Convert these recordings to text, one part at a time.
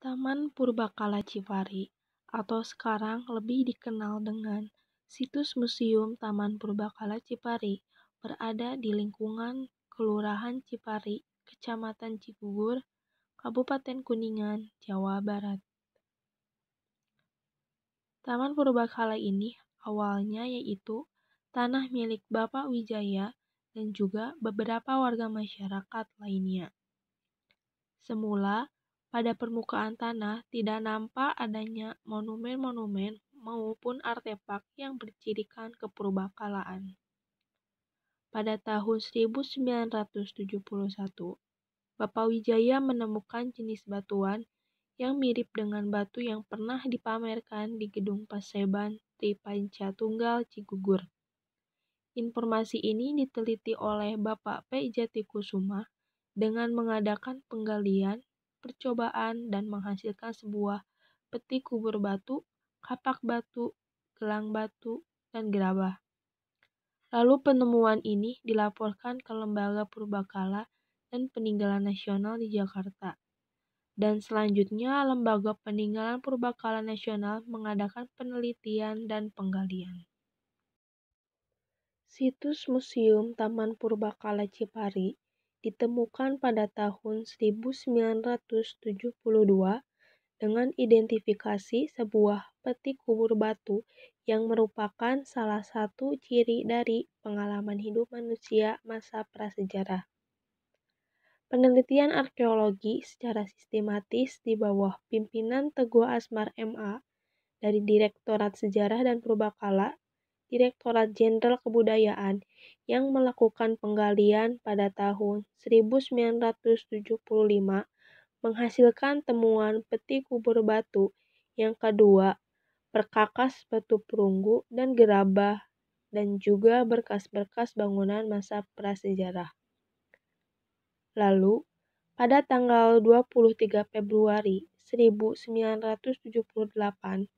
Taman Purbakala Cipari atau sekarang lebih dikenal dengan Situs Museum Taman Purbakala Cipari berada di lingkungan Kelurahan Cipari, Kecamatan Cigugur, Kabupaten Kuningan, Jawa Barat. Taman Purbakala ini awalnya yaitu tanah milik Bapak Wijaya dan juga beberapa warga masyarakat lainnya. Semula, pada permukaan tanah tidak nampak adanya monumen-monumen maupun artefak yang bercirikan keperubakalaan. Pada tahun 1971, Bapak Wijaya menemukan jenis batuan yang mirip dengan batu yang pernah dipamerkan di Gedung Paseban Tripanca Tunggal Cigugur. Informasi ini diteliti oleh Bapak P. Jatikusuma dengan mengadakan penggalian percobaan dan menghasilkan sebuah peti kubur batu, kapak batu, gelang batu, dan gerabah. Lalu penemuan ini dilaporkan ke Lembaga Purbakala dan Peninggalan Nasional di Jakarta. Dan selanjutnya, Lembaga Peninggalan Purbakala Nasional mengadakan penelitian dan penggalian. Situs Museum Taman Purbakala Cipari ditemukan pada tahun 1972 dengan identifikasi sebuah peti kubur batu yang merupakan salah satu ciri dari pengalaman hidup manusia masa prasejarah. Penelitian arkeologi secara sistematis di bawah pimpinan Teguh Asmar MA dari Direktorat Sejarah dan Purbakala Direktorat Jenderal Kebudayaan yang melakukan penggalian pada tahun 1975 menghasilkan temuan peti kubur batu yang kedua, perkakas batu perunggu dan gerabah dan juga berkas-berkas bangunan masa prasejarah. Lalu, pada tanggal 23 Februari 1978,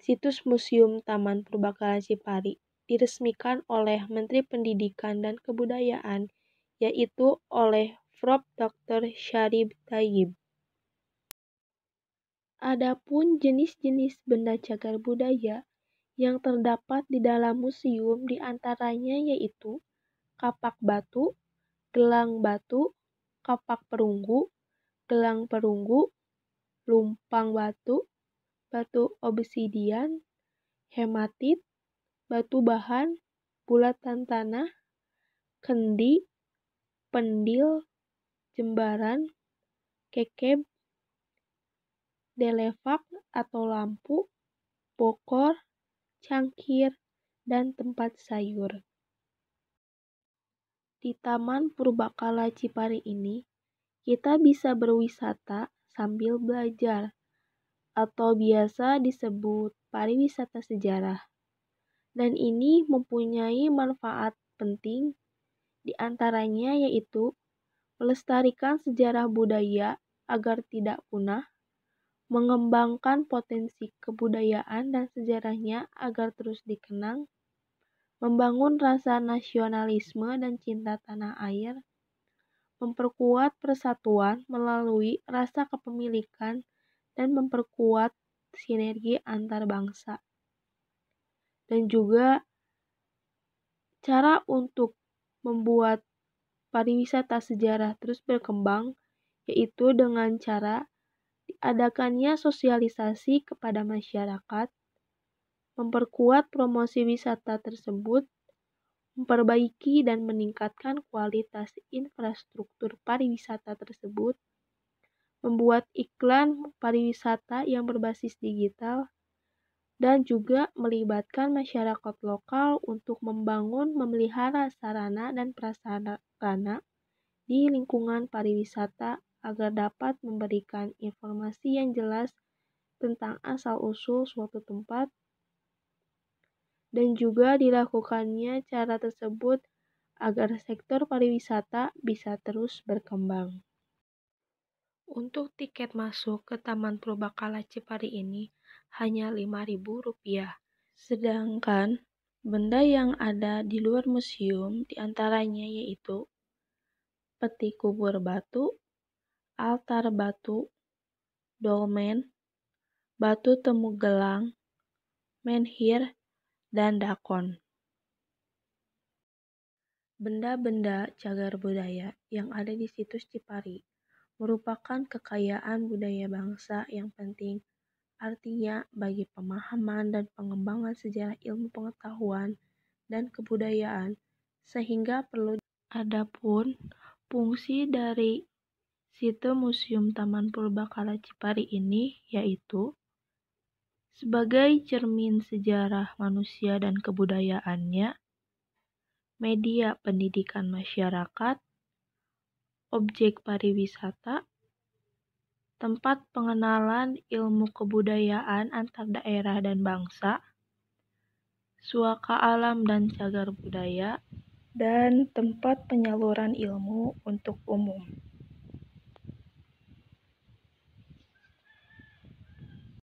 Situs Museum Taman Purbakala Cipari diresmikan oleh Menteri Pendidikan dan Kebudayaan, yaitu oleh Prof. Dr. Syarif Tayyib. Adapun jenis-jenis benda cagar budaya yang terdapat di dalam museum diantaranya yaitu kapak batu, gelang batu, kapak perunggu, gelang perunggu, lumpang batu, batu obsidian, hematit, batu bahan, bulatan tanah, kendi, pendil, jembaran, kekeb, delevak atau lampu, pokor, cangkir, dan tempat sayur. Di Taman Purbakala Cipari ini, kita bisa berwisata sambil belajar atau biasa disebut pariwisata sejarah. Dan ini mempunyai manfaat penting, di antaranya yaitu melestarikan sejarah budaya agar tidak punah, mengembangkan potensi kebudayaan dan sejarahnya agar terus dikenang, membangun rasa nasionalisme dan cinta tanah air, memperkuat persatuan melalui rasa kepemilikan dan memperkuat sinergi antar bangsa. Dan juga cara untuk membuat pariwisata sejarah terus berkembang yaitu dengan cara diadakannya sosialisasi kepada masyarakat, memperkuat promosi wisata tersebut, memperbaiki dan meningkatkan kualitas infrastruktur pariwisata tersebut, membuat iklan pariwisata yang berbasis digital, dan juga melibatkan masyarakat lokal untuk membangun, memelihara sarana dan prasarana di lingkungan pariwisata agar dapat memberikan informasi yang jelas tentang asal-usul suatu tempat dan juga dilakukannya cara tersebut agar sektor pariwisata bisa terus berkembang. Untuk tiket masuk ke Taman Purbakala Cipari ini hanya Rp5.000. Sedangkan benda yang ada di luar museum diantaranya yaitu peti kubur batu, altar batu, dolmen, batu temu gelang, menhir, dan dakon. Benda-benda cagar budaya yang ada di situs Cipari merupakan kekayaan budaya bangsa yang penting. Artinya, bagi pemahaman dan pengembangan sejarah ilmu pengetahuan dan kebudayaan, sehingga perlu adapun fungsi dari situ Museum Taman Purbakala Cipari ini yaitu sebagai cermin sejarah manusia dan kebudayaannya, media pendidikan masyarakat, objek pariwisata, tempat pengenalan ilmu kebudayaan antar daerah dan bangsa, suaka alam dan cagar budaya, dan tempat penyaluran ilmu untuk umum.